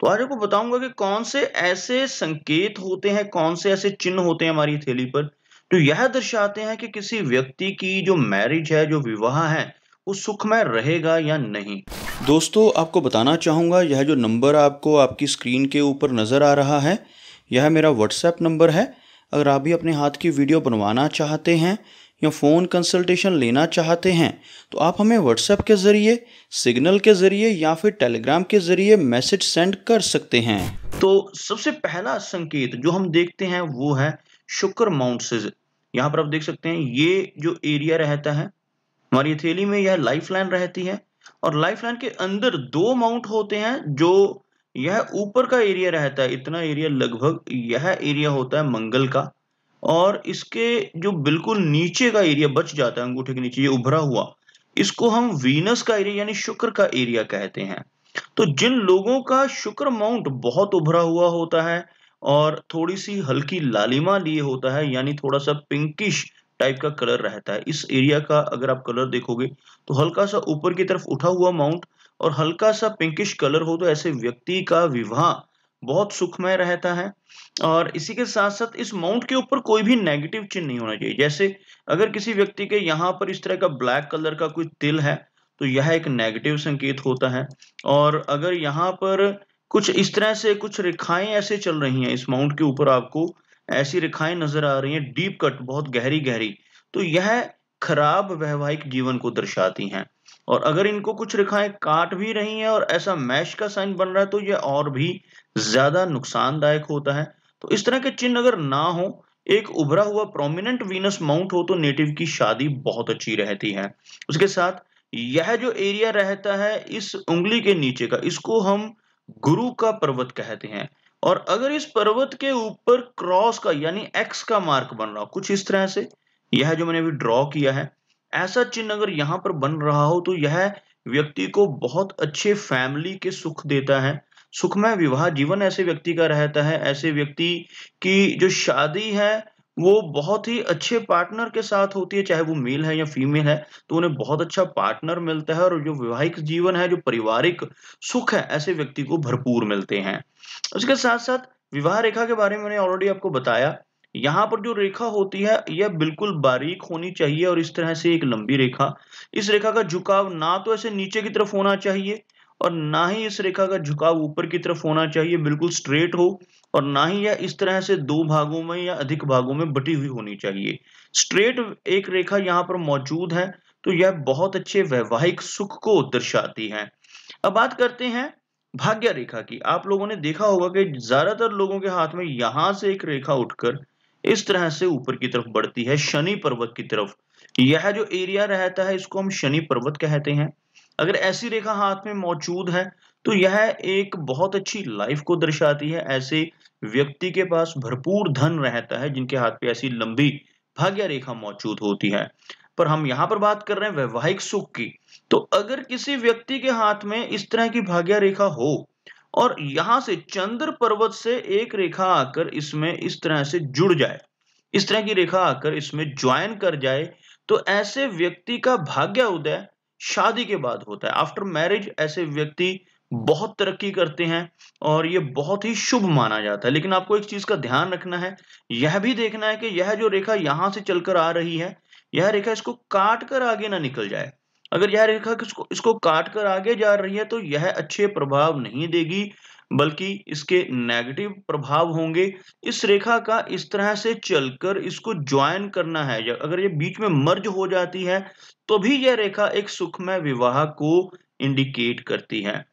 तो आज आपको बताऊंगा कि कौन से ऐसे संकेत होते हैं कौन से ऐसे चिन्ह होते हैं हमारी थैली पर जो यह दर्शाते हैं कि किसी व्यक्ति की जो मैरिज है जो विवाह है वो सुखमय रहेगा या नहीं दोस्तों आपको बताना चाहूँगा यह जो नंबर आपको आपकी स्क्रीन के ऊपर नज़र आ रहा है यह मेरा व्हाट्सएप नंबर है अगर आप भी अपने हाथ की वीडियो बनवाना चाहते हैं या फ़ोन कंसल्टेशन लेना चाहते हैं तो आप हमें व्हाट्सएप के ज़रिए सिग्नल के ज़रिए या फिर टेलीग्राम के ज़रिए मैसेज सेंड कर सकते हैं तो सबसे पहला संकेत जो हम देखते हैं वो है शुक्र से यहाँ पर आप देख सकते हैं ये जो एरिया रहता है हमारी थैली में यह लाइफ लाइन रहती है और लाइफ लाइन के अंदर दो माउंट होते हैं जो यह ऊपर का एरिया रहता है इतना एरिया लगभग यह एरिया होता है मंगल का और इसके जो बिल्कुल नीचे का एरिया बच जाता है अंगूठे के नीचे ये उभरा हुआ इसको हम वीनस का एरिया यानी शुक्र का एरिया कहते हैं तो जिन लोगों का शुक्र माउंट बहुत उभरा हुआ होता है और थोड़ी सी हल्की लालिमा लिए होता है यानी थोड़ा सा पिंकिश टाइप का कलर रहता है इस एरिया का अगर आप कलर देखोगे तो हल्का सा ऊपर की तरफ उठा हुआ माउंट और हल्का सा पिंकिश कलर हो तो ऐसे व्यक्ति का विवाह बहुत सुखमय रहता है और इसी के साथ साथ इस माउंट के ऊपर कोई भी नेगेटिव चिन्ह नहीं होना चाहिए जैसे अगर किसी व्यक्ति के यहाँ पर इस तरह का ब्लैक कलर का कोई तिल है तो यह एक नेगेटिव संकेत होता है और अगर यहाँ पर कुछ इस तरह से कुछ रेखाएं ऐसे चल रही हैं इस माउंट के ऊपर आपको ऐसी रेखाएं नजर आ रही हैं डीप कट बहुत गहरी गहरी तो यह खराब वैवाहिक जीवन को दर्शाती हैं और अगर इनको कुछ रेखाएं काट भी रही हैं और ऐसा मैश का साइन बन रहा है तो ये और भी ज्यादा नुकसानदायक होता है तो इस तरह के चिन्ह अगर ना हो एक उभरा हुआ प्रोमिनेंट वीनस माउंट हो तो नेटिव की शादी बहुत अच्छी रहती है उसके साथ यह जो एरिया रहता है इस उंगली के नीचे का इसको हम गुरु का पर्वत कहते हैं और अगर इस पर्वत के ऊपर क्रॉस का यानी एक्स का मार्क बन रहा हो कुछ इस तरह से यह जो मैंने अभी ड्रॉ किया है ऐसा चिन्ह अगर यहाँ पर बन रहा हो तो यह व्यक्ति को बहुत अच्छे फैमिली के सुख देता है सुखमय विवाह जीवन ऐसे व्यक्ति का रहता है ऐसे व्यक्ति की जो शादी है वो बहुत ही अच्छे पार्टनर के साथ होती है चाहे वो मेल है या फीमेल है तो उन्हें बहुत अच्छा पार्टनर मिलता है और जो वैवाहिक जीवन है जो पारिवारिक सुख है ऐसे व्यक्ति को भरपूर मिलते हैं उसके साथ साथ विवाह रेखा के बारे में मैंने ऑलरेडी आपको बताया यहाँ पर जो रेखा होती है यह बिल्कुल बारीक होनी चाहिए और इस तरह से एक लंबी रेखा इस रेखा का झुकाव ना तो ऐसे नीचे की तरफ होना चाहिए और ना ही इस रेखा का झुकाव ऊपर की तरफ होना चाहिए बिल्कुल स्ट्रेट हो और ना ही यह इस तरह से दो भागों में या अधिक भागों में बटी हुई होनी चाहिए स्ट्रेट एक रेखा यहाँ पर मौजूद है तो यह बहुत अच्छे वैवाहिक सुख को दर्शाती है अब बात करते हैं भाग्य रेखा की आप लोगों ने देखा होगा कि ज्यादातर लोगों के हाथ में यहां से एक रेखा उठकर इस तरह से ऊपर की तरफ बढ़ती है शनि पर्वत की तरफ यह जो एरिया रहता है इसको हम शनि पर्वत कहते हैं अगर ऐसी रेखा हाथ में मौजूद है तो यह एक बहुत अच्छी लाइफ को दर्शाती है ऐसे व्यक्ति के पास भरपूर धन रहता है जिनके हाथ पे ऐसी लंबी भाग्य रेखा मौजूद होती है पर हम यहाँ पर बात कर रहे हैं वैवाहिक सुख की तो अगर किसी व्यक्ति के हाथ में इस तरह की भाग्य रेखा हो और यहां से चंद्र पर्वत से एक रेखा आकर इसमें इस तरह से जुड़ जाए इस तरह की रेखा आकर इसमें ज्वाइन कर जाए तो ऐसे व्यक्ति का भाग्य उदय शादी के बाद होता है आफ्टर मैरिज ऐसे व्यक्ति बहुत तरक्की करते हैं और ये बहुत ही शुभ माना जाता है लेकिन आपको एक चीज का ध्यान रखना है यह भी देखना है कि यह जो रेखा यहां से चलकर आ रही है यह रेखा इसको काट कर आगे ना निकल जाए अगर यह रेखा इसको, इसको काट कर आगे जा रही है तो यह अच्छे प्रभाव नहीं देगी बल्कि इसके नेगेटिव प्रभाव होंगे इस रेखा का इस तरह से चलकर इसको ज्वाइन करना है अगर ये बीच में मर्ज हो जाती है तो भी यह रेखा एक सुखमय विवाह को इंडिकेट करती है